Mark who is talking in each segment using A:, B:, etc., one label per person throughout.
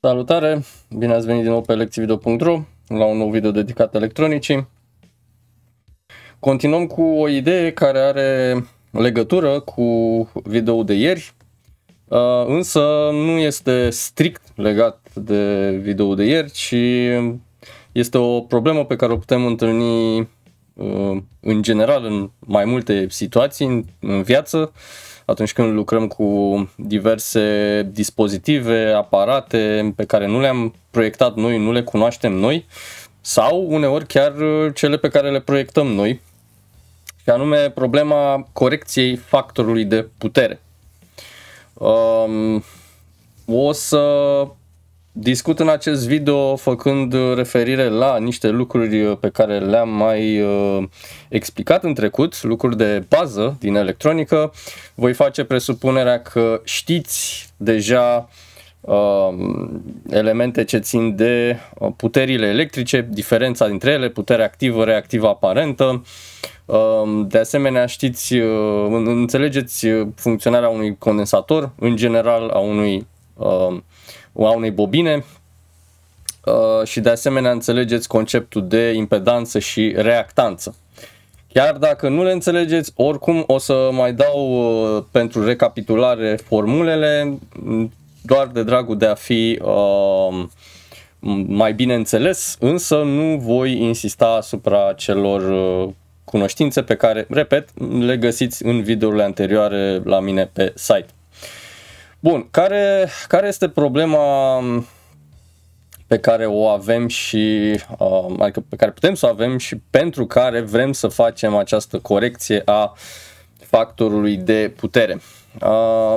A: Salutare! Bine ați venit din nou pe lecțivideo.ro la un nou video dedicat electronicii. Continuăm cu o idee care are legătură cu videoul de ieri, uh, însă nu este strict legat de videoul de ieri, ci este o problemă pe care o putem întâlni uh, în general în mai multe situații în viață atunci când lucrăm cu diverse dispozitive, aparate pe care nu le-am proiectat noi, nu le cunoaștem noi sau uneori chiar uh, cele pe care le proiectăm noi și anume problema corecției factorului de putere. Um, o să discut în acest video făcând uh, referire la niște lucruri uh, pe care le-am mai uh, explicat în trecut, lucruri de bază din electronică. Voi face presupunerea că știți deja um, elemente ce țin de puterile electrice, diferența dintre ele, putere activă, reactivă, aparentă. Um, de asemenea, știți, înțelegeți funcționarea unui condensator, în general a unui um, a unei bobine uh, și de asemenea înțelegeți conceptul de impedanță și reactanță. Chiar dacă nu le înțelegeți, oricum o să mai dau uh, pentru recapitulare formulele, mm, doar de dragul de a fi uh, mai bine înțeles, însă nu voi insista asupra celor cunoștințe pe care, repet, le găsiți în videourile anterioare la mine pe site. Bun, care, care este problema pe care o avem și uh, adică pe care putem să o avem și pentru care vrem să facem această corecție a factorului de putere. Uh,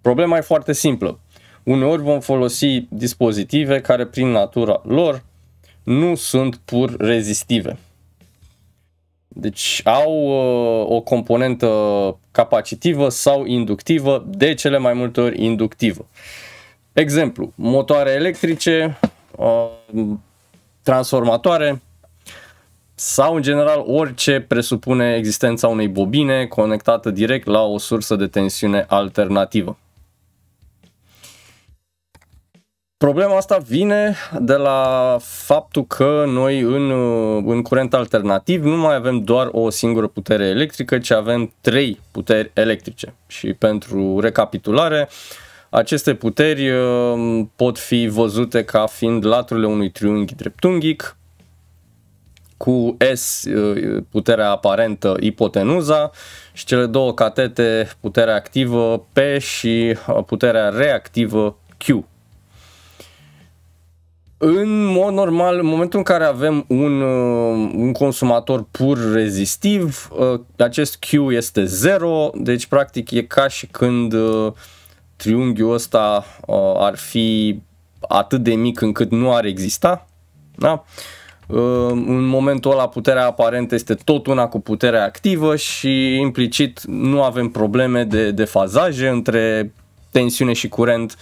A: problema e foarte simplă. Uneori vom folosi dispozitive care prin natura lor nu sunt pur rezistive. Deci au uh, o componentă capacitivă sau inductivă, de cele mai multe ori inductivă. Exemplu, motoare electrice, uh, transformatoare sau în general orice presupune existența unei bobine conectată direct la o sursă de tensiune alternativă. Problema asta vine de la faptul că noi în, în curent alternativ nu mai avem doar o singură putere electrică, ci avem trei puteri electrice. Și pentru recapitulare, aceste puteri uh, pot fi văzute ca fiind laturile unui triunghi dreptunghic, cu S uh, puterea aparentă ipotenuza și cele două catete puterea activă P și uh, puterea reactivă Q. În mod normal, în momentul în care avem un, uh, un consumator pur rezistiv, uh, acest Q este 0, deci practic e ca și când uh, triunghiul ăsta ar fi atât de mic încât nu ar exista. Da? În momentul ăla puterea aparentă este tot una cu puterea activă și implicit nu avem probleme de defazaje între tensiune și curent uh,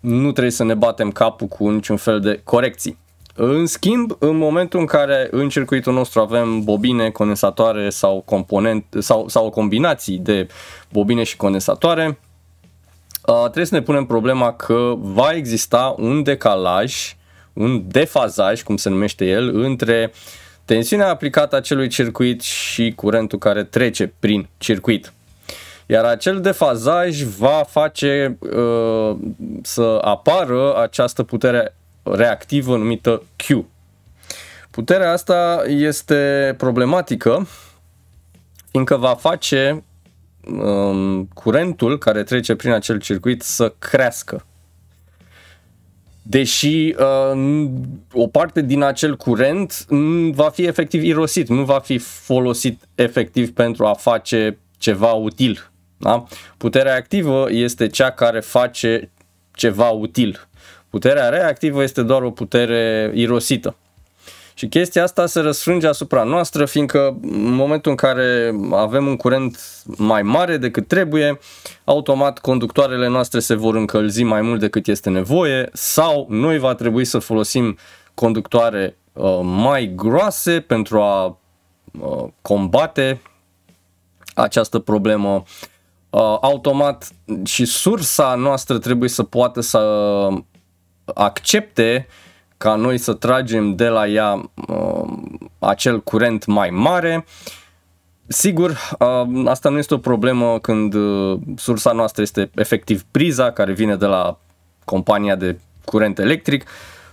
A: nu trebuie să ne batem capul cu niciun fel de corecții. În schimb, în momentul în care în circuitul nostru avem bobine, condensatoare sau, component, sau, sau combinații de bobine și condensatoare, trebuie să ne punem problema că va exista un decalaj, un defazaj, cum se numește el, între tensiunea aplicată acelui circuit și curentul care trece prin circuit. Iar acel defazaj va face uh, să apară această putere reactivă numită Q. Puterea asta este problematică fiindcă va face um, curentul care trece prin acel circuit să crească. Deși uh, o parte din acel curent va fi efectiv irosit, nu va fi folosit efectiv pentru a face ceva util da? Puterea activă este cea care face ceva util. Puterea reactivă este doar o putere irosită. Și chestia asta se răsfrânge asupra noastră, fiindcă în momentul în care avem un curent mai mare decât trebuie, automat conductoarele noastre se vor încălzi mai mult decât este nevoie sau noi va trebui să folosim conductoare uh, mai groase pentru a uh, combate această problemă Uh, automat și sursa noastră trebuie să poată să accepte ca noi să tragem de la ea uh, acel curent mai mare. Sigur, uh, asta nu este o problemă când sursa noastră este efectiv priza care vine de la compania de curent electric,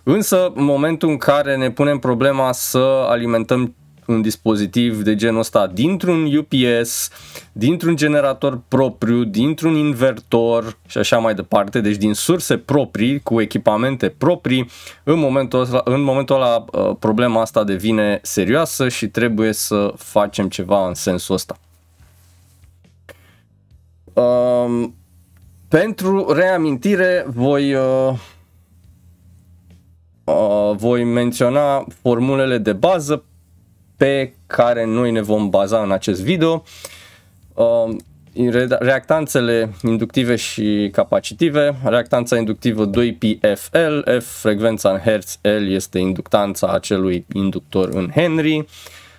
A: însă în momentul în care ne punem problema să alimentăm un dispozitiv de genul ăsta dintr-un UPS, dintr-un generator propriu, dintr-un invertor și așa mai departe, deci din surse proprii, cu echipamente proprii, în momentul ăla, în momentul ăla uh, problema asta devine serioasă și trebuie să facem ceva în sensul ăsta. Um, pentru reamintire voi uh, uh, voi menționa formulele de bază pe care noi ne vom baza în acest video. Um, reactanțele inductive și capacitive, reactanța inductivă 2πfl, F frecvența în hertz, L este inductanța acelui inductor în Henry,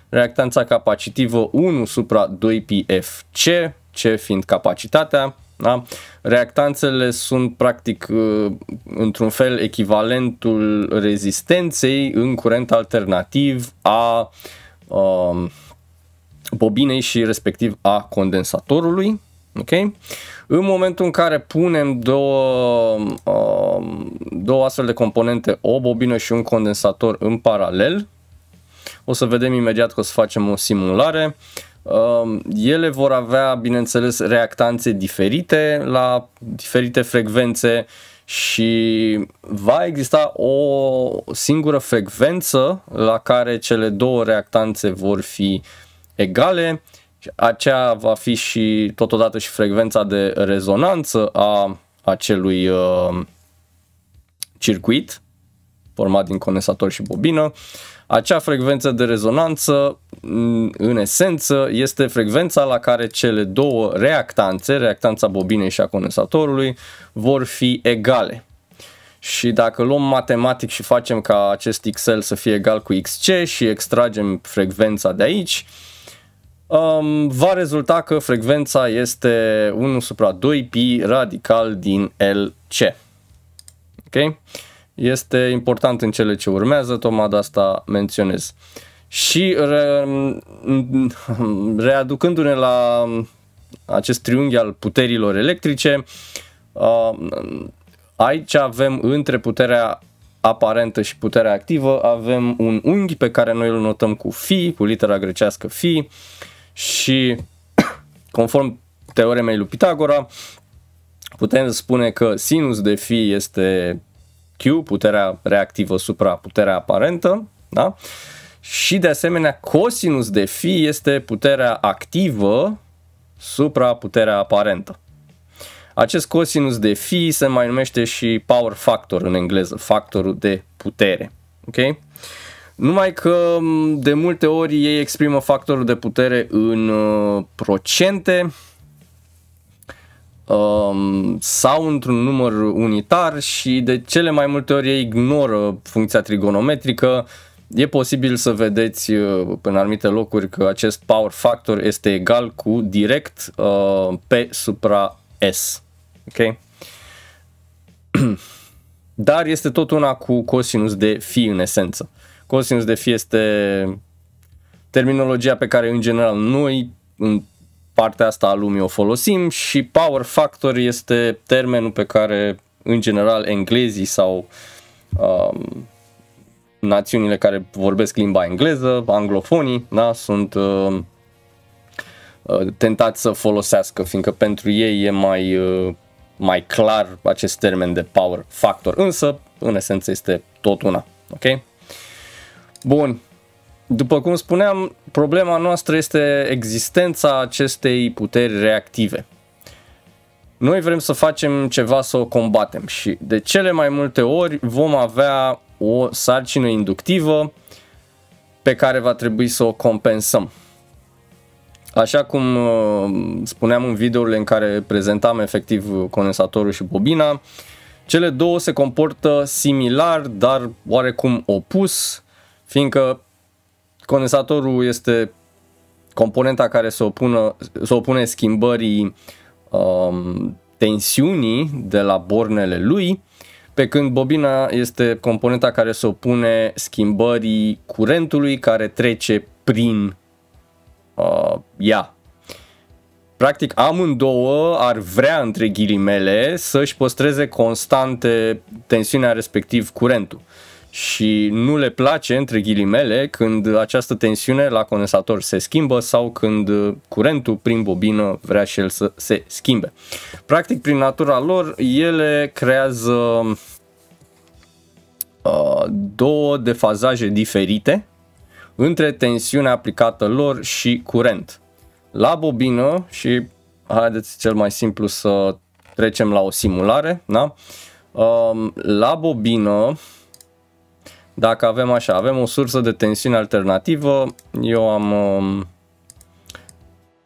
A: reactanța capacitivă 1 supra 2πfc, C fiind capacitatea, da? Reactanțele sunt practic uh, într-un fel echivalentul rezistenței în curent alternativ a uh, Um, bobinei și respectiv a condensatorului. Okay? În momentul în care punem două, um, două astfel de componente, o bobină și un condensator în paralel, o să vedem imediat că o să facem o simulare. Um, ele vor avea, bineînțeles, reactanțe diferite la diferite frecvențe și va exista o singură frecvență la care cele două reactanțe vor fi egale. Aceea va fi și totodată și frecvența de rezonanță a acelui uh, circuit format din condensator și bobină. Acea frecvență de rezonanță în esență, este frecvența la care cele două reactanțe, reactanța bobinei și a condensatorului, vor fi egale. Și dacă luăm matematic și facem ca acest XL să fie egal cu XC și extragem frecvența de aici, um, va rezulta că frecvența este 1 supra 2pi radical din LC. Ok? Este important în cele ce urmează, tocmai de asta menționez. Uh, și re, readucându-ne la acest triunghi al puterilor electrice, uh, aici avem între puterea aparentă și puterea activă, avem un unghi pe care noi îl notăm cu fi, cu litera grecească fi și conform teoremei lui Pitagora, putem spune că sinus de fi este Q, puterea reactivă supra puterea aparentă, da? Uh, și de asemenea cosinus de fi este puterea activă supra puterea aparentă. Acest cosinus de fi se mai numește și power factor în engleză, factorul de putere. Ok? Numai că de multe ori ei exprimă factorul de putere în uh, procente um, sau într-un număr unitar și de cele mai multe ori ei ignoră funcția trigonometrică E posibil să vedeți uh, în anumite locuri că acest power factor este egal cu direct uh, P supra S. Ok? Dar este tot una cu cosinus de fi în esență. Cosinus de fi este terminologia pe care în general noi în partea asta a lumii o folosim și power factor este termenul pe care în general englezii sau um, națiunile care vorbesc limba engleză, anglofonii, da, sunt uh, uh, tentați să folosească, fiindcă pentru ei e mai, uh, mai clar acest termen de power factor, însă în esență este tot una, ok? Bun, după cum spuneam, problema noastră este existența acestei puteri reactive. Noi vrem să facem ceva să o combatem și de cele mai multe ori vom avea o sarcină inductivă pe care va trebui să o compensăm. Așa cum uh, spuneam în videourile în care prezentam efectiv condensatorul și bobina, cele două se comportă similar, dar oarecum opus, fiindcă condensatorul este componenta care se, opună, se opune schimbării um, tensiunii de la bornele lui, pe când bobina este componenta care se opune schimbării curentului care trece prin uh, ea. Practic amândouă ar vrea între ghilimele să-și păstreze constante tensiunea respectiv curentul. Uh, și nu le place, între ghilimele, când această tensiune la condensator se schimbă sau când uh, curentul prin bobină vrea și el să se schimbe. Practic, prin natura lor, ele creează uh, două defazaje diferite între tensiunea aplicată lor și curent. La bobină și haideți cel mai simplu să trecem la o simulare, da? Uh, la bobină dacă avem așa, avem o sursă de tensiune alternativă, eu am... Um,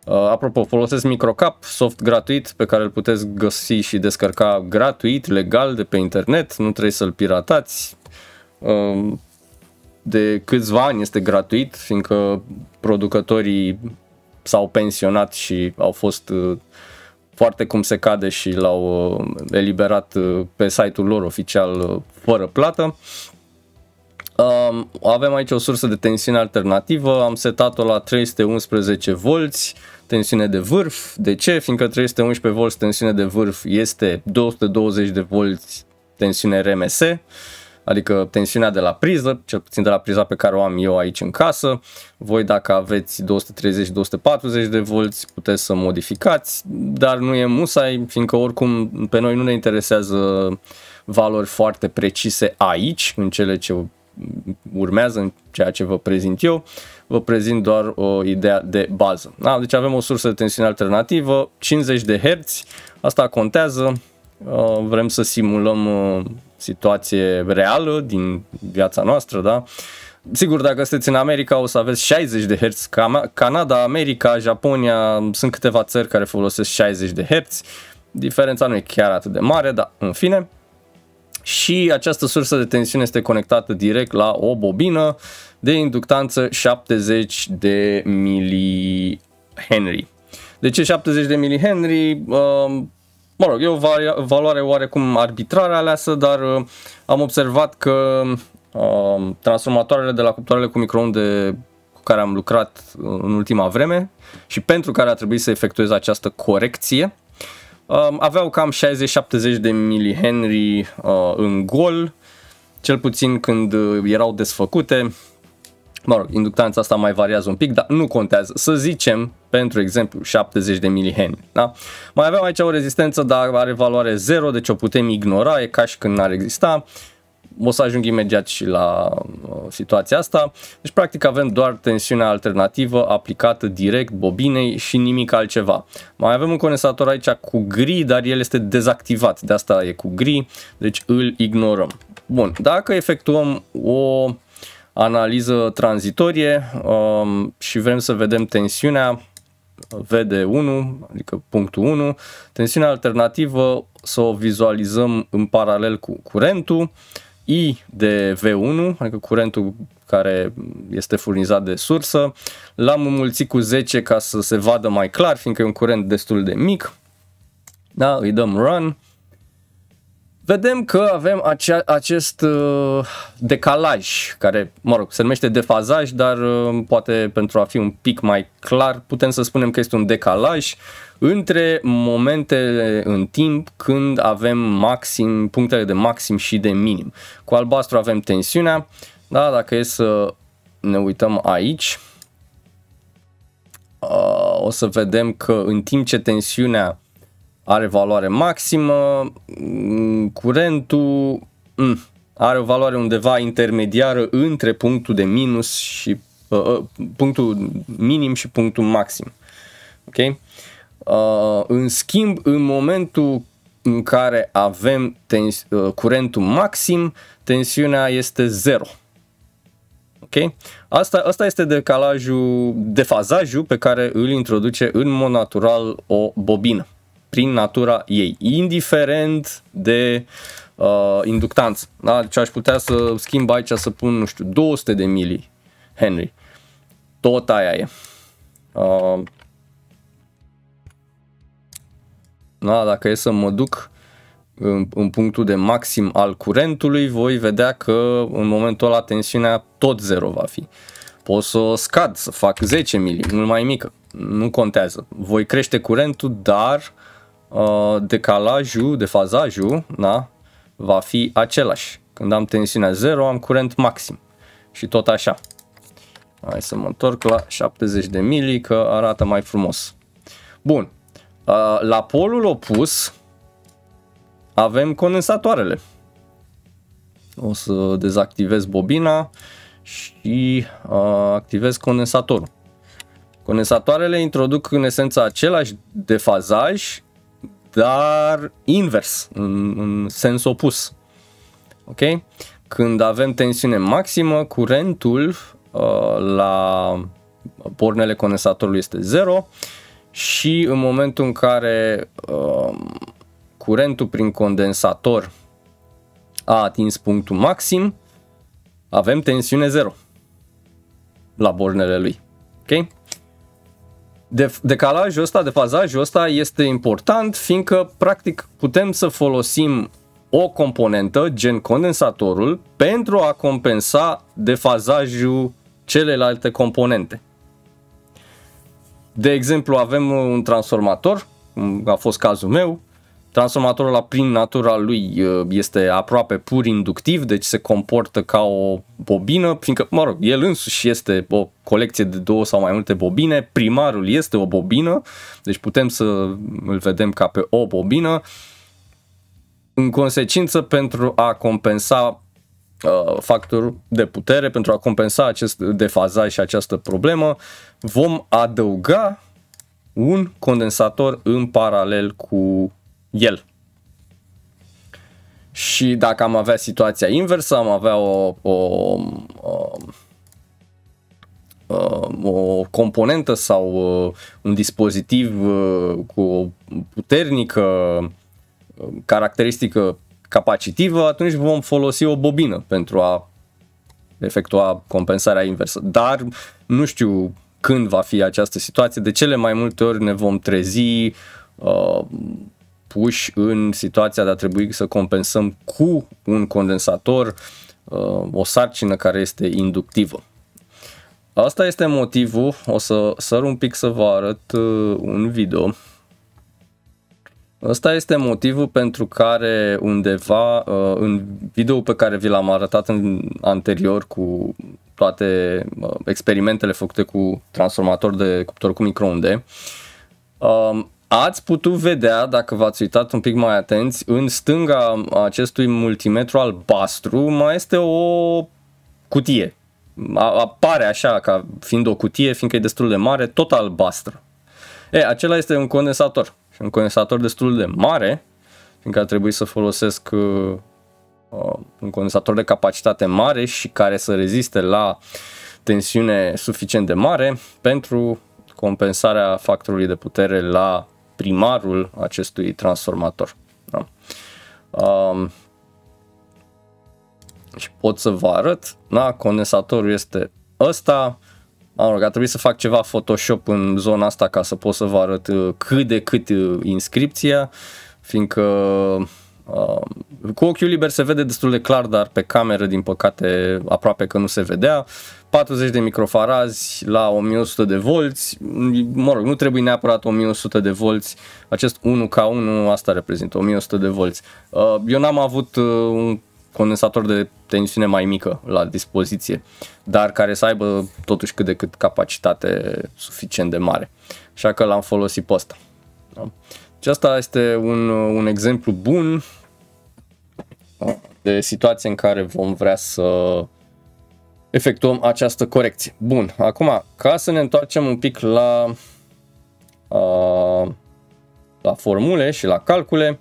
A: Uh, apropo, folosesc microcap, soft gratuit pe care îl puteți găsi și descărca gratuit, legal, de pe internet, nu trebuie să-l piratați. Uh, de câțiva ani este gratuit, fiindcă producătorii s-au pensionat și au fost uh, foarte cum se cade și l-au uh, eliberat uh, pe site-ul lor oficial uh, fără plată. Um, avem aici o sursă de tensiune alternativă, am setat-o la 311 volți, tensiune de vârf. De ce? Fiindcă 311 volți tensiune de vârf este 220 de volți tensiune RMS, adică tensiunea de la priză, cel puțin de la priza pe care o am eu aici în casă. Voi dacă aveți 230-240 de volți puteți să modificați, dar nu e musai, fiindcă oricum pe noi nu ne interesează valori foarte precise aici, în cele ce urmează în ceea ce vă prezint eu, vă prezint doar o idee de bază. Da? Deci avem o sursă de tensiune alternativă, 50 de Hz, asta contează, uh, vrem să simulăm uh, situație reală din viața noastră, da? Sigur, dacă sunteți în America, o să aveți 60 de Hz. Canada, America, Japonia, sunt câteva țări care folosesc 60 de Hz. Diferența nu e chiar atât de mare, dar în fine și această sursă de tensiune este conectată direct la o bobină de inductanță 70 de milihenry. De ce 70 de milihenry? Um, mă rog, e o valoare oarecum arbitrară aleasă, dar uh, am observat că um, transformatoarele de la cuptoarele cu microunde cu care am lucrat uh, în ultima vreme și pentru care a trebuit să efectuez această corecție, Um, aveau cam 60-70 de milihenry uh, în gol, cel puțin când uh, erau desfăcute. Mă rog, inductanța asta mai variază un pic, dar nu contează. Să zicem, pentru exemplu, 70 de milihenry. Da? Mai aveam aici o rezistență, dar are valoare 0, deci o putem ignora, e ca și când n-ar exista o să ajung imediat și la uh, situația asta. Deci practic avem doar tensiunea alternativă aplicată direct bobinei și nimic altceva. Mai avem un condensator aici cu gri, dar el este dezactivat, de asta e cu gri, deci îl ignorăm. Bun, dacă efectuăm o analiză tranzitorie um, și vrem să vedem tensiunea, VD1, adică punctul 1, tensiunea alternativă să o vizualizăm în paralel cu curentul, I de V1, adică curentul care este furnizat de sursă. L-am înmulțit cu 10 ca să se vadă mai clar, fiindcă e un curent destul de mic. Da, îi dăm run. Vedem că avem acea, acest uh, decalaj, care, mă rog, se numește defazaj, dar uh, poate pentru a fi un pic mai clar, putem să spunem că este un decalaj între momentele în timp când avem maxim, punctele de maxim și de minim. Cu albastru avem tensiunea, da, dacă e să ne uităm aici, uh, o să vedem că în timp ce tensiunea are valoare maximă, mm, curentul mm, are o valoare undeva intermediară între punctul de minus și uh, uh, punctul minim și punctul maxim. Okay? Uh, în schimb, în momentul în care avem tens- uh, curentul maxim, tensiunea este 0. Okay? Asta, asta este decalajul, defazajul pe care îl introduce în mod natural o bobină, prin natura ei, indiferent de uh, inductanță. Da? Deci aș putea să schimb aici să pun, nu știu, 200 de mili Henry. Tot aia e. Uh, Da, dacă e să mă duc în, în punctul de maxim al curentului, voi vedea că în momentul ăla tensiunea tot zero va fi. Pot să scad, să fac 10 mili, mult mai mică, nu contează. Voi crește curentul, dar uh, decalajul, defazajul, da, va fi același. Când am tensiunea 0, am curent maxim. Și tot așa. Hai să mă întorc la 70 de mili, că arată mai frumos. Bun, Uh, la polul opus avem condensatoarele. O să dezactivez bobina și uh, activez condensatorul. Condensatoarele introduc în esența același defazaj, dar invers, în, în sens opus. Ok? Când avem tensiune maximă, curentul uh, la pornele condensatorului este 0 și în momentul în care uh, curentul prin condensator a atins punctul maxim, avem tensiune 0 la bornele lui. Ok? De, decalajul ăsta, fazajul ăsta este important fiindcă practic putem să folosim o componentă, gen condensatorul, pentru a compensa defazajul celelalte componente. De exemplu, avem uh, un transformator, a fost cazul meu, transformatorul la prin natura lui uh, este aproape pur inductiv, deci se comportă ca o bobină, fiindcă, mă rog, el însuși este o colecție de două sau mai multe bobine, primarul este o bobină, deci putem să îl vedem ca pe o bobină. În consecință, pentru a compensa Uh, factor de putere pentru a compensa acest defazaj și această problemă, vom adăuga un condensator în paralel cu el. Și dacă am avea situația inversă, am avea o, o, o, o componentă sau uh, un dispozitiv uh, cu o puternică caracteristică capacitivă, atunci vom folosi o bobină pentru a efectua compensarea inversă. Dar nu știu când va fi această situație, de cele mai multe ori ne vom trezi uh, puși în situația de a trebui să compensăm cu un condensator uh, o sarcină care este inductivă. Asta este motivul, o să săr un pic să vă arăt uh, un video Ăsta este motivul pentru care undeva uh, în video pe care vi l-am arătat în anterior cu toate uh, experimentele făcute cu transformator de cuptor cu microunde, um, ați putut vedea, dacă v-ați uitat un pic mai atenți, în stânga acestui multimetru albastru mai este o cutie. Apare așa ca fiind o cutie, fiindcă e destul de mare, tot albastră. E, acela este un condensator și un condensator destul de mare, fiindcă ar trebui să folosesc uh, uh, un condensator de capacitate mare și care să reziste la tensiune suficient de mare pentru compensarea factorului de putere la primarul acestui transformator. Da? Um, și pot să vă arăt, da? condensatorul este ăsta, mă rog, a trebuit să fac ceva Photoshop în zona asta ca să pot să vă arăt uh, cât de cât uh, inscripția, fiindcă uh, cu ochiul liber se vede destul de clar, dar pe cameră, din păcate, aproape că nu se vedea. 40 de microfarazi la 1100 de volți, mă rog, nu trebuie neapărat 1100 de volți, acest 1 ca 1 asta reprezintă 1100 de volți. Uh, eu n-am avut un condensator de tensiune mai mică la dispoziție, dar care să aibă totuși cât de cât capacitate suficient de mare. Așa că l-am folosit pe ăsta. Da? Și asta este un, un exemplu bun da, de situație în care vom vrea să efectuăm această corecție. Bun, acum, ca să ne întoarcem un pic la, la formule și la calcule,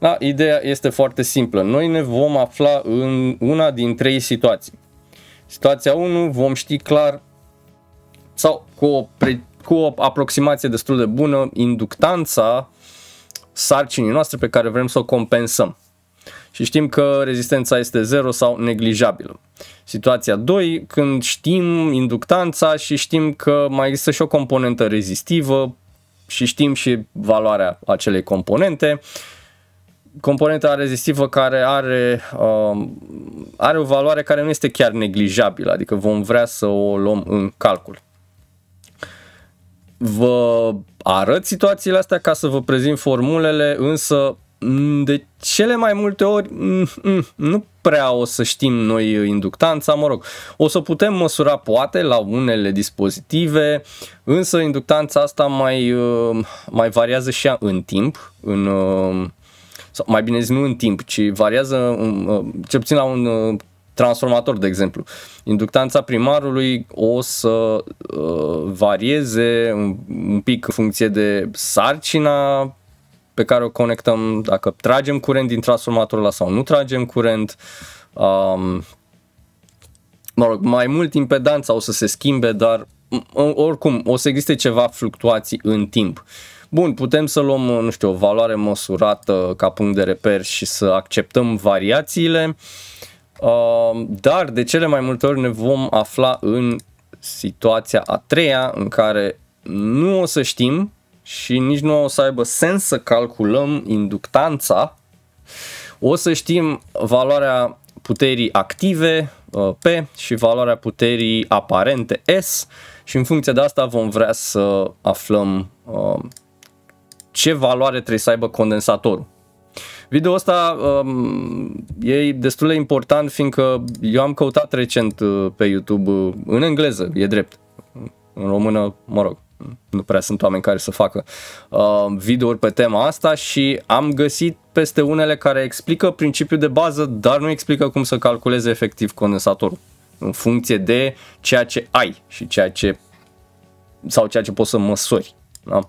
A: da, ideea este foarte simplă. Noi ne vom afla în una din trei situații. Situația 1 vom ști clar sau cu o, pre, cu o aproximație destul de bună inductanța sarcinii noastre pe care vrem să o compensăm. Și știm că rezistența este 0 sau neglijabilă. Situația 2, când știm inductanța și știm că mai există și o componentă rezistivă și știm și valoarea acelei componente, componenta rezistivă care are, uh, are o valoare care nu este chiar neglijabilă, adică vom vrea să o luăm în calcul. Vă arăt situațiile astea ca să vă prezint formulele, însă de cele mai multe ori nu prea o să știm noi inductanța, mă rog, o să putem măsura poate la unele dispozitive, însă inductanța asta mai, uh, mai variază și ea în timp, în, uh, sau mai bine zis nu în timp, ci variază uh, cel puțin la un uh, transformator, de exemplu. Inductanța primarului o să uh, varieze un, un pic în funcție de sarcina pe care o conectăm, dacă tragem curent din transformatorul ăla sau nu tragem curent. Um, mă rog, mai mult impedanța o să se schimbe, dar oricum o să existe ceva fluctuații în timp. Uh, Bun, putem să luăm, nu știu, o valoare măsurată ca punct de reper și să acceptăm variațiile, uh, dar de cele mai multe ori ne vom afla în situația a treia în care nu o să știm și nici nu o să aibă sens să calculăm inductanța, o să știm valoarea puterii active uh, P și valoarea puterii aparente S și în funcție de asta vom vrea să aflăm uh, ce valoare trebuie să aibă condensatorul. Video ăsta um, e destul de important fiindcă eu am căutat recent uh, pe YouTube uh, în engleză, e drept. În română, mă rog, nu prea sunt oameni care să facă uh, um, video pe tema asta și am găsit peste unele care explică principiul de bază, dar nu explică cum să calculeze efectiv condensatorul în funcție de ceea ce ai și ceea ce sau ceea ce poți să măsori. Da? Uh,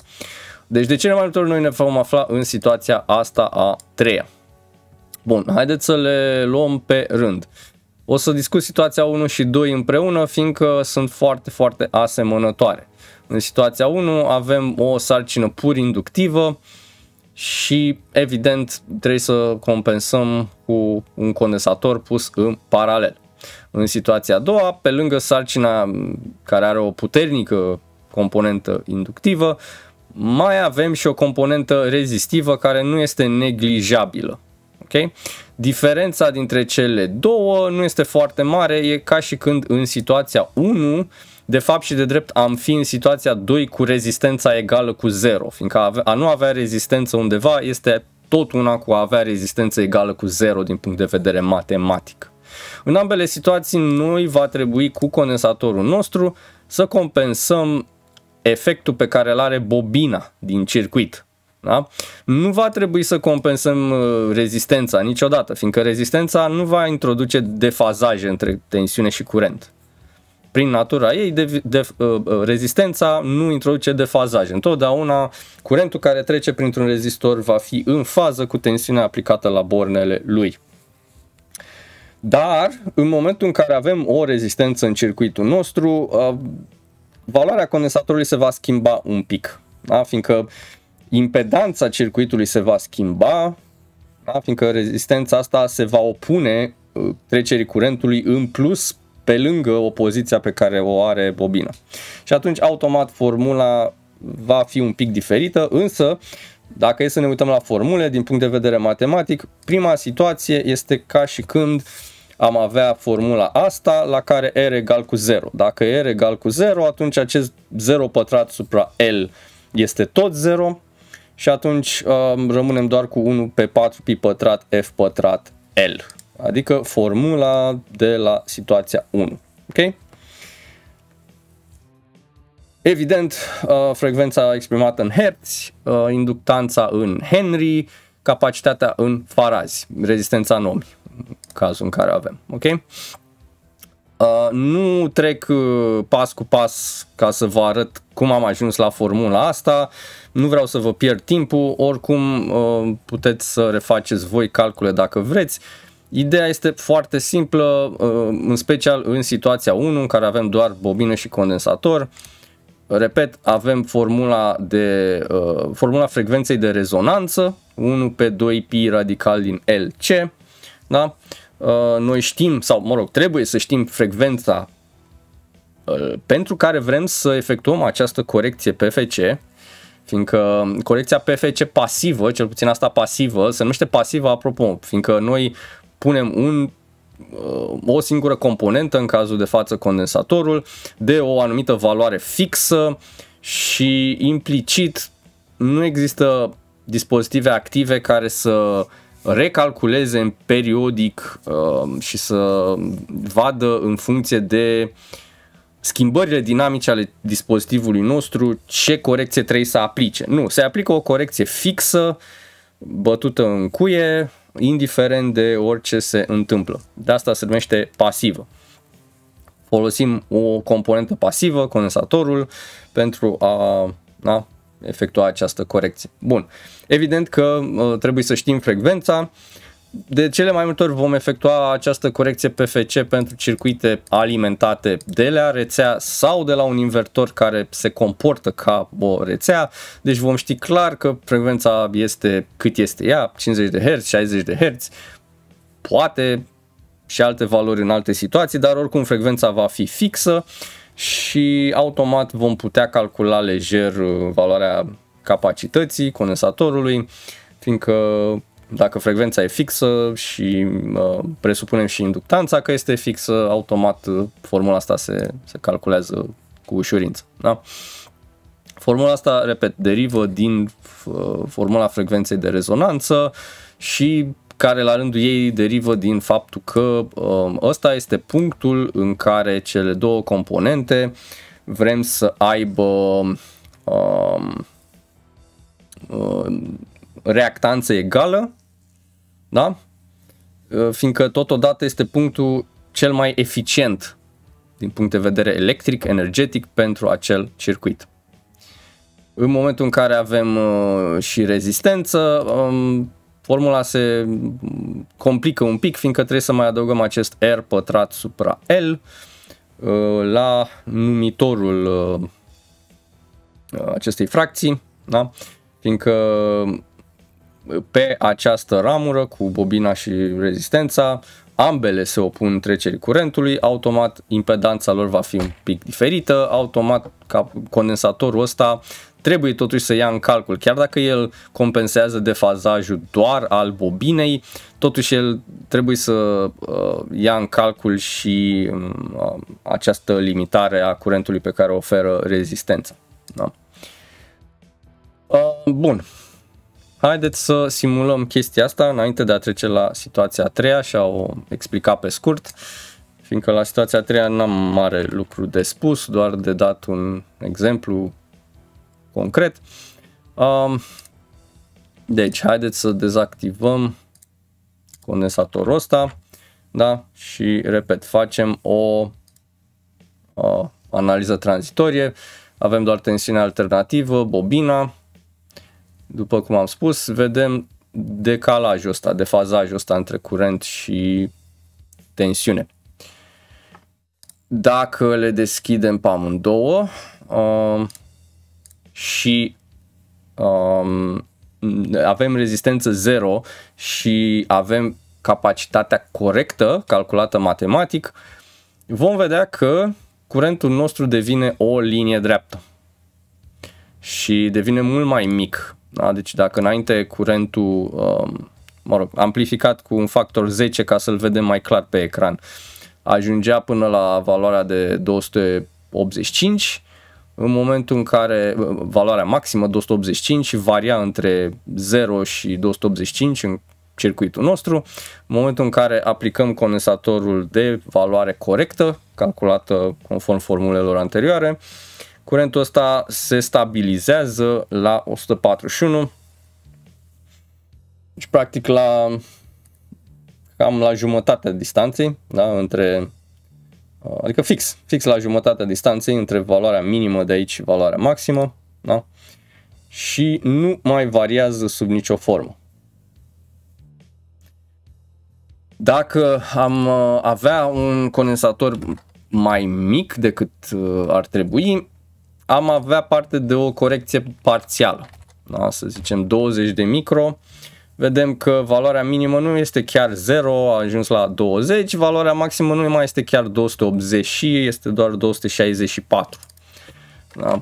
A: deci de cele mai multe ori noi ne vom afla în situația asta a treia. Bun, haideți să le luăm pe rând. O să discut situația 1 și 2 împreună, fiindcă sunt foarte, foarte asemănătoare. În situația 1 avem o sarcină pur inductivă și evident trebuie să compensăm cu un condensator pus în paralel. În situația a doua, pe lângă sarcina care are o puternică componentă inductivă, mai avem și o componentă rezistivă care nu este neglijabilă. Okay? Diferența dintre cele două nu este foarte mare, e ca și când în situația 1, de fapt și de drept am fi în situația 2 cu rezistența egală cu 0, fiindcă a nu avea rezistență undeva este tot una cu a avea rezistență egală cu 0 din punct de vedere matematic. În ambele situații noi va trebui cu condensatorul nostru să compensăm efectul pe care îl are bobina din circuit. Da? Nu va trebui să compensăm uh, rezistența niciodată, fiindcă rezistența nu va introduce defazaje între tensiune și curent. Prin natura ei, de, de, uh, uh, rezistența nu introduce defazaje. Întotdeauna curentul care trece printr-un rezistor va fi în fază cu tensiunea aplicată la bornele lui. Dar, în momentul în care avem o rezistență în circuitul nostru, valoarea condensatorului se va schimba un pic, da? fiindcă impedanța circuitului se va schimba, da? fiindcă rezistența asta se va opune uh, trecerii curentului în plus pe lângă opoziția pe care o are bobina. Și atunci automat formula va fi un pic diferită, însă dacă e să ne uităm la formule din punct de vedere matematic, prima situație este ca și când uh, am avea formula asta la care R egal cu 0. Dacă R egal cu 0, atunci acest 0 pătrat supra L este tot 0 și atunci um, rămânem doar cu 1 pe 4 pi pătrat F pătrat L. Adică formula de la situația 1. Ok? Evident, uh, frecvența exprimată în herți, uh, inductanța în Henry, capacitatea în farazi, rezistența în ohmi cazul în care avem, ok? Uh, nu trec uh, pas cu pas ca să vă arăt cum am ajuns la formula asta, nu vreau să vă pierd timpul, oricum uh, puteți să refaceți voi calcule dacă vreți. Ideea este foarte simplă, uh, în special în situația 1 în care avem doar bobină și condensator. Repet, avem formula, de, uh, formula frecvenței de rezonanță, 1 pe 2 pi radical din LC, da? Uh, noi știm, sau mă rog, trebuie să știm frecvența uh, pentru care vrem să efectuăm această corecție PFC, fiindcă corecția PFC pasivă, cel puțin asta pasivă, se numește pasivă apropo, fiindcă noi punem un uh, o singură componentă, în cazul de față condensatorul, de o anumită valoare fixă și implicit nu există dispozitive active care să recalculeze în periodic uh, și să vadă în funcție de schimbările dinamice ale dispozitivului nostru ce corecție trebuie să aplice. Nu, se aplică o corecție fixă, bătută în cuie, indiferent de orice se întâmplă. De asta se numește pasivă. Folosim o componentă pasivă, condensatorul, pentru a da, efectua această corecție. Bun, evident că trebuie să știm frecvența, de cele mai multe ori vom efectua această corecție PFC pentru circuite alimentate de la rețea sau de la un invertor care se comportă ca o rețea, deci vom ști clar că frecvența este cât este ea, 50 de Hz, 60 de Hz, poate și alte valori în alte situații, dar oricum frecvența va fi fixă și automat vom putea calcula lejer uh, valoarea capacității condensatorului, fiindcă dacă frecvența e fixă și uh, presupunem și inductanța că este fixă, automat uh, formula asta se, se calculează cu ușurință. Da? Formula asta, repet, derivă din formula frecvenței de rezonanță și care la rândul ei derivă din faptul că um, ăsta este punctul în care cele două componente vrem să aibă um, uh, reactanță egală, da? Uh, fiindcă totodată este punctul cel mai eficient din punct de vedere electric, energetic pentru acel circuit. În momentul în care avem uh, și rezistență, um, formula se complică un pic, fiindcă trebuie să mai adăugăm acest R pătrat supra L uh, la numitorul uh, acestei fracții, da? fiindcă uh, pe această ramură cu bobina și rezistența ambele se opun trecerii curentului, automat impedanța lor va fi un pic diferită, automat ca condensatorul ăsta trebuie totuși să ia în calcul, chiar dacă el compensează defazajul doar al bobinei, totuși el trebuie să uh, ia în calcul și um, uh, această limitare a curentului pe care o oferă rezistența. Da? Uh, bun, Haideți să simulăm chestia asta înainte de a trece la situația a treia și a o explica pe scurt, fiindcă la situația a treia n-am mare lucru de spus, doar de dat un exemplu concret. Um, deci, haideți să dezactivăm condensatorul ăsta da? și, repet, facem o o analiză tranzitorie. Avem doar tensiunea alternativă, bobina. După cum am spus, vedem decalajul ăsta, defazajul ăsta între curent și tensiune. Dacă le deschidem pe amândouă, uh, și um, avem rezistență 0 și avem capacitatea corectă, calculată matematic, vom vedea că curentul nostru devine o linie dreaptă și devine mult mai mic. Da? Deci dacă înainte curentul, um, mă rog, amplificat cu un factor 10 ca să-l vedem mai clar pe ecran, ajungea până la valoarea de 285, în momentul în care valoarea maximă 285 varia între 0 și 285 în circuitul nostru, în momentul în care aplicăm condensatorul de valoare corectă, calculată conform formulelor anterioare, curentul ăsta se stabilizează la 141 și deci, practic la cam la jumătatea distanței, da, între Uh, adică fix, fix la jumătatea distanței între valoarea minimă de aici și valoarea maximă, da? Și nu mai variază sub nicio formă. Dacă am uh, avea un condensator mai mic decât uh, ar trebui, am avea parte de o corecție parțială. Da? Să zicem 20 de micro, vedem că valoarea minimă nu este chiar 0, a ajuns la 20, valoarea maximă nu mai este chiar 280 și este doar 264. Da?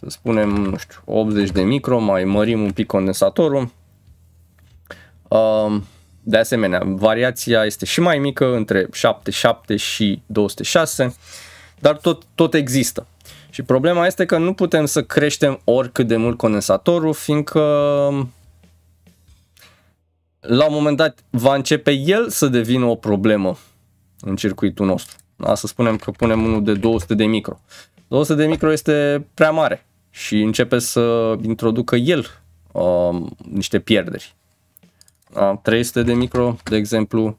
A: Să spunem, nu știu, 80 de micro, mai mărim un pic condensatorul. Um, de asemenea, variația este și mai mică, între 77 și 206, dar tot, tot există. Și problema este că nu putem să creștem oricât de mult condensatorul, fiindcă la un moment dat va începe el să devină o problemă în circuitul nostru. Da? Să spunem că punem unul de 200 de micro. 200 de micro este prea mare și începe să introducă el um, niște pierderi. Da? 300 de micro, de exemplu,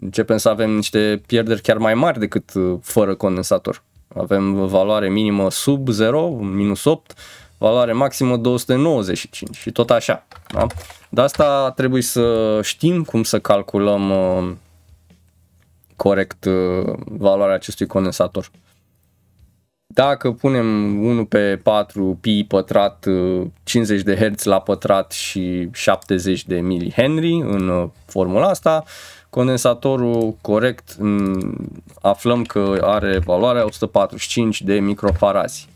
A: începem să avem niște pierderi chiar mai mari decât uh, fără condensator. Avem valoare minimă sub 0, minus 8, valoare maximă 295 și tot așa. Da? De asta trebuie să știm cum să calculăm uh, corect uh, valoarea acestui condensator. Dacă punem 1 pe 4 pi pătrat 50 uh, de Hz la pătrat și 70 de milihenry în formula asta, condensatorul corect mm, aflăm că are valoarea 145 de microfarazi.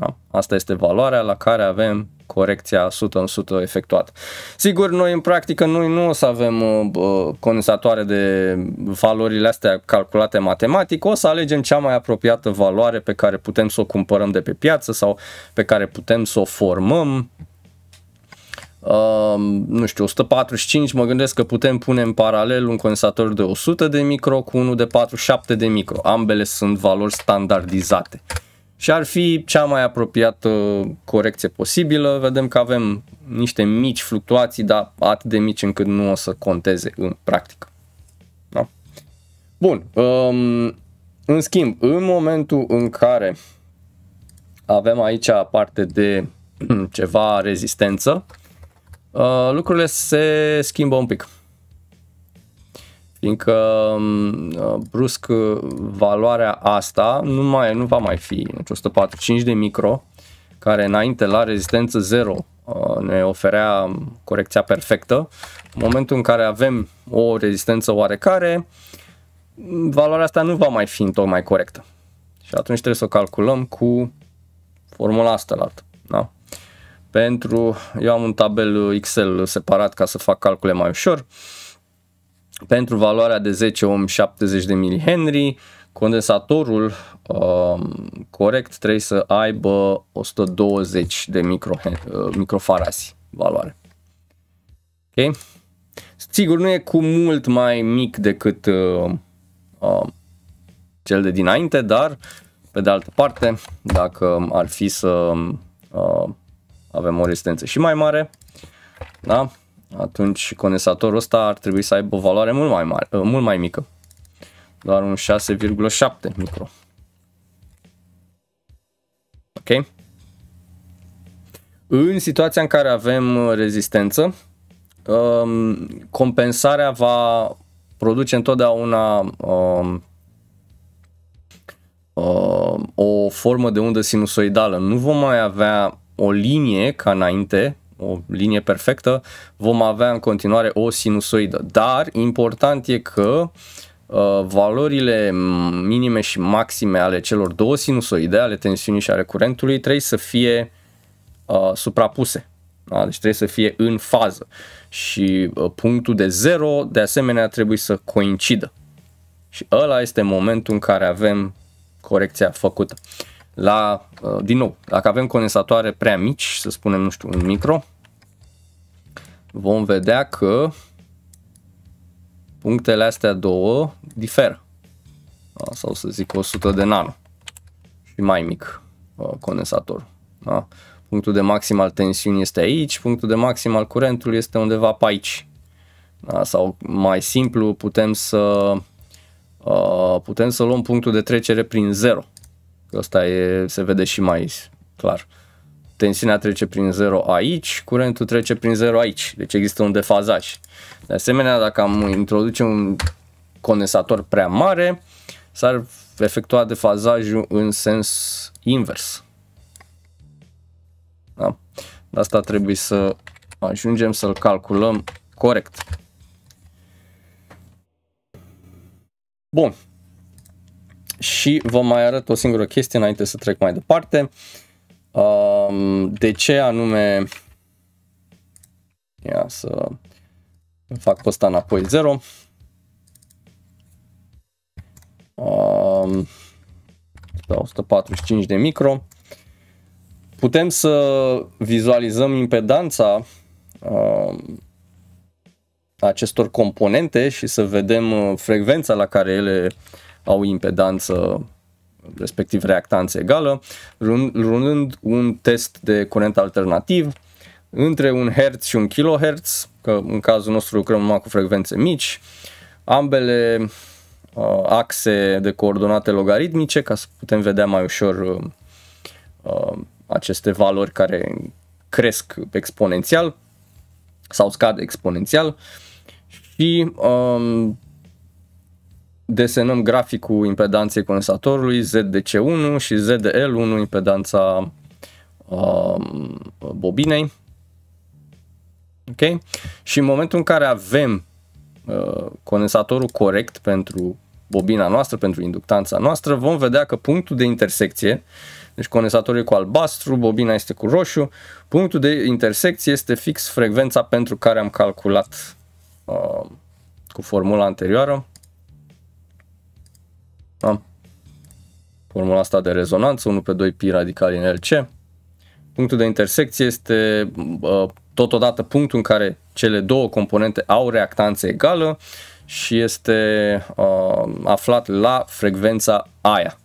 A: Da? Asta este valoarea la care avem corecția 100% în 100 efectuată. Sigur, noi în practică noi nu o să avem uh, condensatoare de valorile astea calculate matematic, o să alegem cea mai apropiată valoare pe care putem să o cumpărăm de pe piață sau pe care putem să o formăm. Uh, nu știu, 145, mă gândesc că putem pune în paralel un condensator de 100 de micro cu unul de 47 de micro. Ambele sunt valori standardizate și ar fi cea mai apropiată corecție posibilă. Vedem că avem niște mici fluctuații, dar atât de mici încât nu o să conteze în practică. Da? Bun. Um, în schimb, în momentul în care avem aici parte de ceva rezistență, uh, lucrurile se schimbă un pic. Fiindcă mm, uh, brusc uh, valoarea asta nu, mai, nu va mai fi 145 de micro, care înainte la rezistență 0 uh, ne oferea mm, corecția perfectă. În momentul în care avem o rezistență oarecare, mm, valoarea asta nu va mai fi tocmai corectă. Și atunci trebuie să o calculăm cu formula asta la altă. Da? Pentru, eu am un tabel Excel separat ca să fac calcule mai ușor. Uh, pentru valoarea de 10 ohm 70 de mH, condensatorul uh, corect trebuie să aibă 120 de micro, uh, eh, microfarazi valoare. Ok? Sigur, nu e cu mult mai mic decât uh, uh, cel de dinainte, dar pe de altă parte, dacă ar fi să uh, avem o rezistență și mai mare, da? atunci condensatorul ăsta ar trebui să aibă o valoare mult mai mare, uh, mult mai mică. Doar un 6,7 micro. Ok? În situația în care avem uh, rezistență, um, compensarea va produce întotdeauna um, um, o formă de undă sinusoidală. Nu vom mai avea o linie ca înainte, o linie perfectă, vom avea în continuare o sinusoidă. Dar important e că uh, valorile minime și maxime ale celor două sinusoide, ale tensiunii și ale curentului, trebuie să fie uh, suprapuse. Da? Deci trebuie să fie în fază. Și uh, punctul de zero, de asemenea, trebuie să coincidă. Și ăla este momentul în care avem corecția făcută la, uh, din nou, dacă avem condensatoare prea mici, să spunem, nu știu, un micro, vom vedea că punctele astea două diferă. Sau să zic 100 de nano și mai mic uh, condensator. Da? Punctul de maxim al tensiunii este aici, punctul de maxim al curentului este undeva pe aici. Da? Sau mai simplu putem să uh, putem să luăm punctul de trecere prin 0 Asta e, se vede și mai clar. Tensiunea trece prin 0 aici, curentul trece prin 0 aici, deci există un defazaj. De asemenea, dacă am introduce un condensator prea mare, s-ar efectua defazajul în sens invers. Da? De asta trebuie să ajungem să-l calculăm corect. Bun, și vă mai arăt o singură chestie înainte să trec mai departe. Um, de ce anume... Ia să fac ăsta înapoi 0. Um, 145 da, de micro. Putem să vizualizăm impedanța um, acestor componente și să vedem uh, frecvența la care ele uh, au impedanță respectiv reactanță egală, runând un test de curent alternativ între un Hz și un kHz, că în cazul nostru lucrăm numai cu frecvențe mici, ambele uh, axe de coordonate logaritmice ca să putem vedea mai ușor uh, uh aceste valori care cresc exponențial sau scad exponențial și uh, desenăm graficul impedanței condensatorului c 1 și l 1 impedanța um, bobinei. Ok? Și în momentul în care avem uh, condensatorul corect pentru bobina noastră, pentru inductanța noastră, vom vedea că punctul de intersecție, deci condensatorul e cu albastru, bobina este cu roșu, punctul de intersecție este fix frecvența pentru care am calculat uh, cu formula anterioară, da? formula asta de rezonanță, 1 pe 2 pi radical în LC. Punctul de intersecție este totodată punctul în care cele două componente au reactanță egală și este uh, aflat la frecvența aia.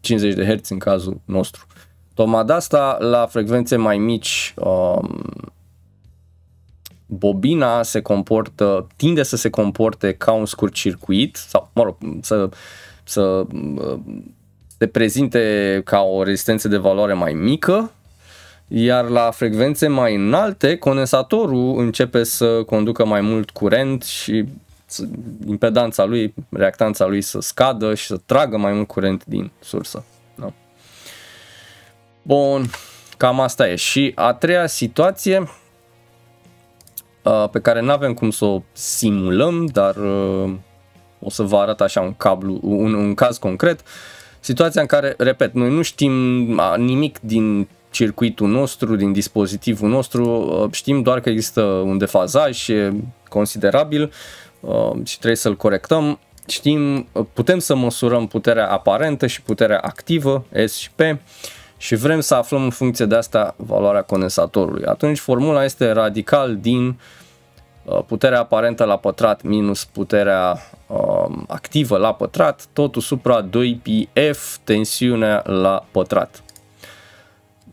A: 50 de Hz în cazul nostru. Tocmai de asta, la frecvențe mai mici, bobina se comportă, tinde să se comporte ca un scurt circuit sau, mă rog, să, să se prezinte ca o rezistență de valoare mai mică, iar la frecvențe mai înalte, condensatorul începe să conducă mai mult curent și impedanța lui, reactanța lui să scadă și să tragă mai mult curent din sursă. Da. Bun, cam asta e. Și a treia situație, Uh, pe care nu avem cum să o simulăm, dar uh, o să vă arăt așa un, cablu, un, un caz concret. Situația în care, repet, noi nu știm nimic din circuitul nostru, din dispozitivul nostru, uh, știm doar că există un defazaj și e considerabil și trebuie să-l corectăm. Știm, putem să măsurăm puterea aparentă și puterea activă, S și P, și vrem să aflăm în funcție de asta valoarea condensatorului. Atunci formula este radical din uh, Uh, puterea aparentă la pătrat minus puterea uh, activă la pătrat, totul supra 2 pf tensiunea la pătrat.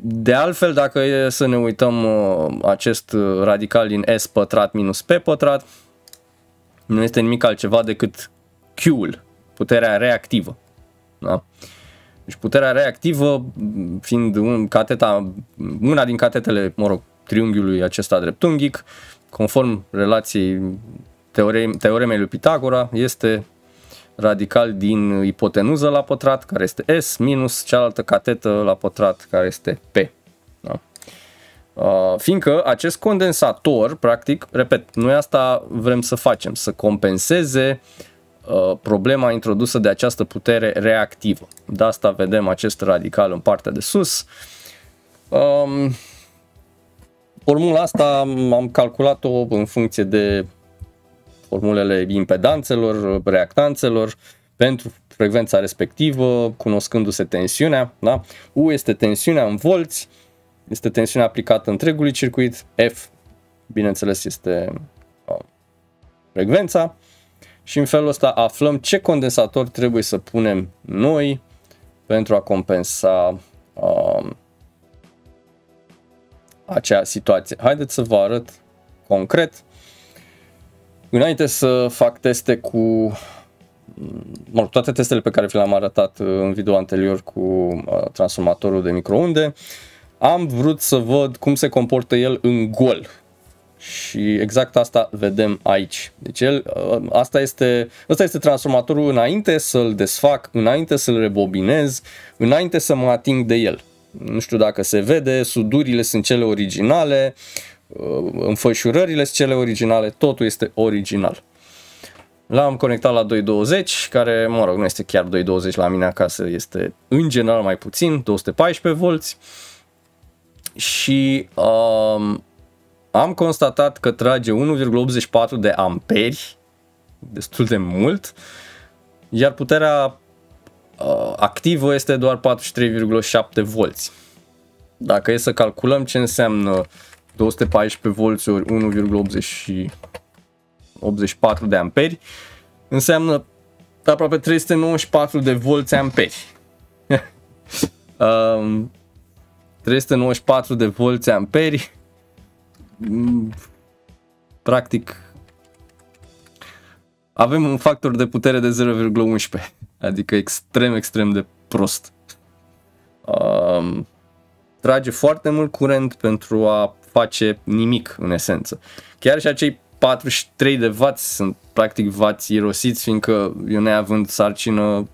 A: De altfel, dacă e să ne uităm uh, acest radical din S pătrat minus P pătrat, nu este nimic altceva decât Q-ul, puterea reactivă. Da? Deci puterea reactivă, fiind un cateta, una din catetele, mă rog, triunghiului acesta dreptunghic, uh, conform relației teoremei lui Pitagora, este radical din ipotenuză la pătrat, care este S, minus cealaltă catetă la pătrat, care este P. Da? Uh, fiindcă acest condensator, practic, repet, noi asta vrem să facem, să compenseze uh, problema introdusă de această putere reactivă. De asta vedem acest radical în partea de sus. Um, Formula asta am calculat-o în funcție de formulele impedanțelor, reactanțelor, pentru frecvența respectivă, cunoscându-se tensiunea. Da? U este tensiunea în volți, este tensiunea aplicată întregului circuit, F, bineînțeles, este frecvența și în felul ăsta aflăm ce condensator trebuie să punem noi pentru a compensa acea situație. Haideți să vă arăt concret. Înainte să fac teste cu mă rog, toate testele pe care vi le-am arătat uh, în video anterior cu uh, transformatorul de microunde, am vrut să văd cum se comportă el în gol. Și exact asta vedem aici. Deci el, uh, asta este, asta este transformatorul înainte să-l desfac, înainte să-l rebobinez, înainte să mă ating de el nu știu dacă se vede, sudurile sunt cele originale, uh, înfășurările sunt cele originale, totul este original. L-am conectat la 220, care, mă rog, nu este chiar 220 la mine acasă, este în general mai puțin, 214V. Și um, am constatat că trage 1,84 de amperi, destul de mult, iar puterea Uh, activă este doar 43,7 volți. Dacă e să calculăm ce înseamnă 214 volți ori 1,84 de amperi, înseamnă aproape 394 de volți amperi. um, 394 de volți amperi mm, practic avem un factor de putere de 0,11 Adică extrem, extrem de prost. Um, trage foarte mult curent pentru a face nimic, în esență. Chiar și acei 43 de vați sunt practic vați irosiți, fiindcă eu neavând sarcină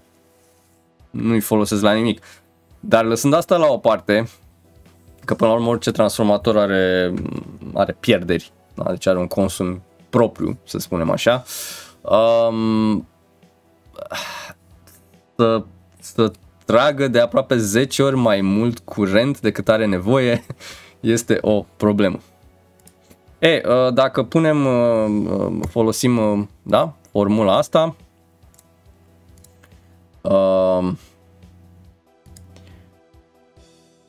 A: nu-i folosesc la nimic. Dar lăsând asta la o parte, că până la urmă orice transformator are, are pierderi, da? deci are un consum propriu, să spunem așa, um, să, să tragă de aproape 10 ori mai mult curent decât are nevoie, este o problemă. E, uh, dacă punem, uh, uh, folosim, da, formula asta,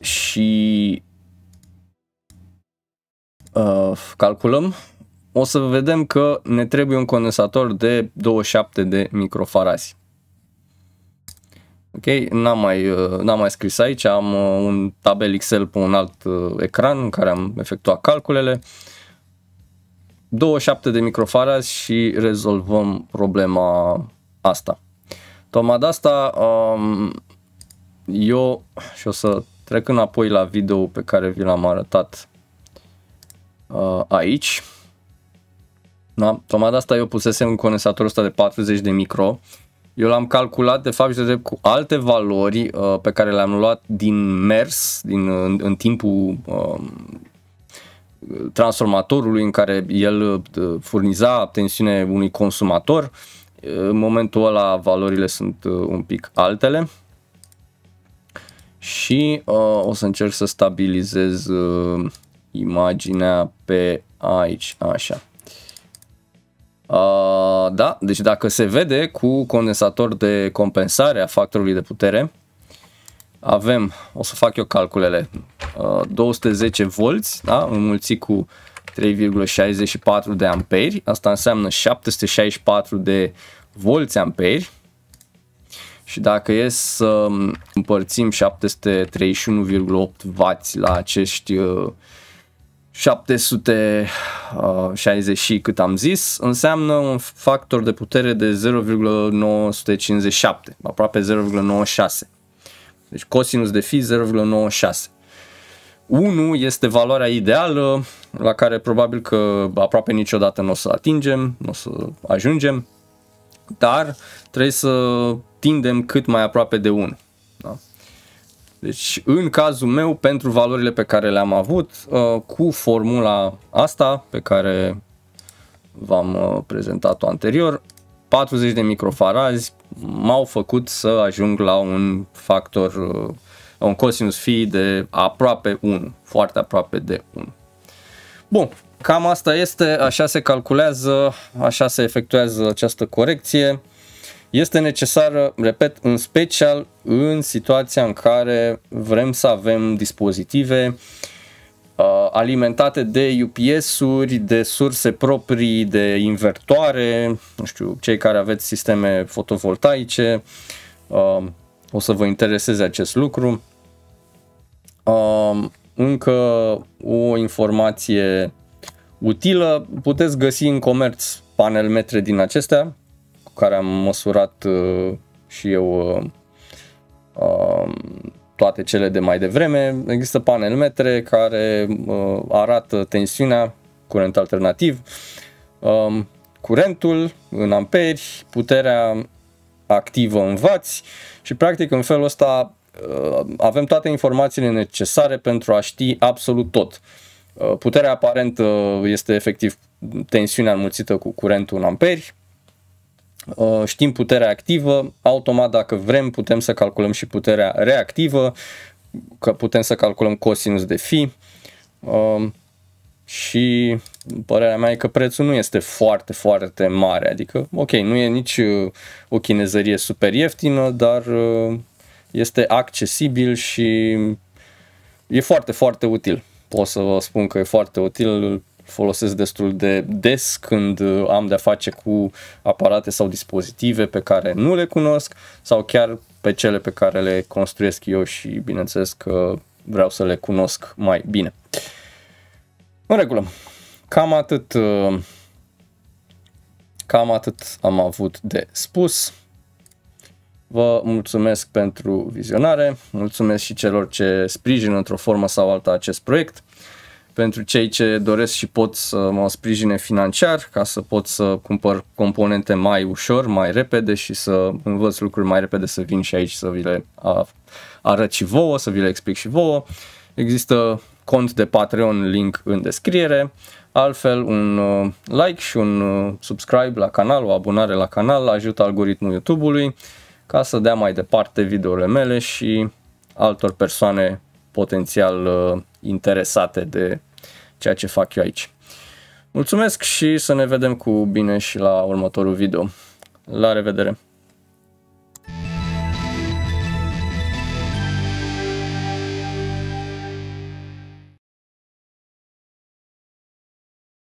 A: și calculăm, o să vedem că ne trebuie un condensator de 27 de microfarazi. Ok, n-am mai, uh, n-am mai scris aici, am uh, un tabel Excel pe un alt uh, ecran în care am efectuat calculele. 27 de microfarad și rezolvăm problema asta. Tocmai de asta um, eu și o să trec înapoi la video pe care vi l-am arătat uh, aici. Da? Tocmai de asta eu pusesem condensatorul ăsta de 40 de micro eu l-am calculat de fapt de drept cu alte valori uh, pe care le-am luat din mers, din, uh, în, în timpul uh, transformatorului în care el uh, furniza tensiune unui consumator. Uh, în momentul ăla valorile sunt uh, un pic altele și uh, o să încerc să stabilizez uh, imaginea pe aici, așa. Uh, da, deci dacă se vede cu condensator de compensare a factorului de putere, avem, o să fac eu calculele, uh, 210 volți, da, înmulțit cu 3,64 de amperi, asta înseamnă 764 de volți amperi, și dacă e să împărțim 731,8 W la acești uh, 760 uh, și cât am zis, înseamnă un factor de putere de 0,957, aproape 0,96. Deci cosinus de fi 0,96. 1 este valoarea ideală la care probabil că aproape niciodată nu o să atingem, nu o să ajungem, dar trebuie să tindem cât mai aproape de 1. Deci, în cazul meu, pentru valorile pe care le-am avut, uh, cu formula asta pe care v-am uh, prezentat-o anterior, 40 de microfarazi m-au făcut să ajung la un factor, uh, un cosinus fi de aproape 1, foarte aproape de 1. Bun, cam asta este, așa se calculează, așa se efectuează această corecție este necesară, repet, în special în situația în care vrem să avem dispozitive uh, alimentate de UPS-uri, de surse proprii, de invertoare, nu știu, cei care aveți sisteme fotovoltaice, uh, o să vă intereseze acest lucru. Uh, încă o informație utilă, puteți găsi în comerț panelmetre din acestea, cu care am măsurat uh, și eu uh, uh, toate cele de mai devreme. Există panelmetre care arată tensiunea, curent alternativ, um, curentul în amperi, puterea activă în vați și practic în felul ăsta avem toate informațiile necesare pentru a ști absolut tot. Puterea aparentă este efectiv tensiunea înmulțită cu curentul în amperi, Uh, știm puterea activă, automat dacă vrem putem să calculăm și puterea reactivă, că putem să calculăm cosinus de fi uh, și părerea mea e că prețul nu este foarte, foarte mare, adică ok, nu e nici uh, o chinezărie super ieftină, dar este accesibil și e foarte, foarte util. Pot să vă spun că e foarte util, folosesc destul de des când uh, am de-a face cu aparate sau dispozitive pe care nu le cunosc sau chiar pe cele pe care le construiesc eu și bineînțeles că vreau să le cunosc mai bine. În regulă, cam atât, uh, cam atât am avut de spus. Vă mulțumesc pentru vizionare, mulțumesc și celor ce sprijin într-o formă sau alta acest proiect pentru cei ce doresc și pot să mă sprijine financiar ca să pot să cumpăr componente mai ușor, mai repede și să învăț lucruri mai repede, să vin și aici să vi le arăt și vouă, să vi le explic și vouă. Există cont de Patreon, link în descriere. Altfel, un uh, like și un uh, subscribe la canal, o abonare la canal ajută algoritmul YouTube-ului ca să dea mai departe videole mele și altor persoane potențial uh, interesate de ceea ce fac eu aici. Mulțumesc și să ne vedem cu bine și la următorul video. La revedere!